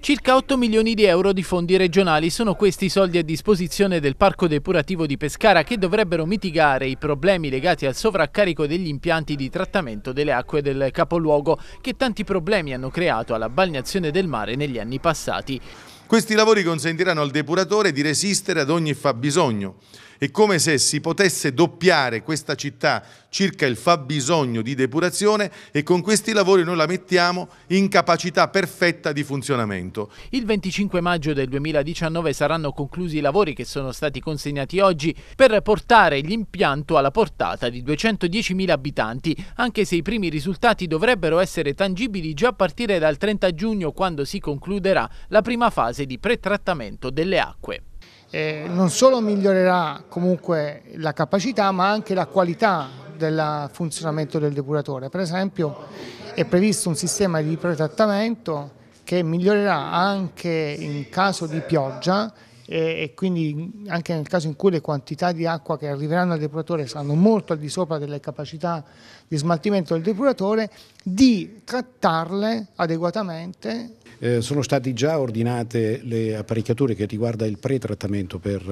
Circa 8 milioni di euro di fondi regionali sono questi soldi a disposizione del Parco Depurativo di Pescara che dovrebbero mitigare i problemi legati al sovraccarico degli impianti di trattamento delle acque del capoluogo che tanti problemi hanno creato alla balneazione del mare negli anni passati. Questi lavori consentiranno al depuratore di resistere ad ogni fabbisogno. È come se si potesse doppiare questa città circa il fabbisogno di depurazione e con questi lavori noi la mettiamo in capacità perfetta di funzionamento. Il 25 maggio del 2019 saranno conclusi i lavori che sono stati consegnati oggi per portare l'impianto alla portata di 210.000 abitanti, anche se i primi risultati dovrebbero essere tangibili già a partire dal 30 giugno quando si concluderà la prima fase di pretrattamento delle acque eh, non solo migliorerà comunque la capacità ma anche la qualità del funzionamento del depuratore. Per esempio è previsto un sistema di pretrattamento che migliorerà anche in caso di pioggia e, quindi anche nel caso in cui le quantità di acqua che arriveranno al depuratore saranno molto al di sopra delle capacità di smaltimento del depuratore, di trattarle adeguatamente. Eh, sono state già ordinate le apparecchiature che riguarda il pretrattamento per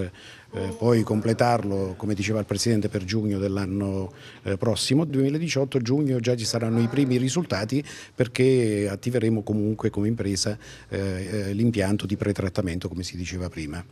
eh, poi completarlo, come diceva il Presidente, per giugno dell'anno eh, prossimo. 2018 giugno già ci saranno i primi risultati perché attiveremo comunque come impresa eh, eh, l'impianto di pretrattamento, come si diceva prima.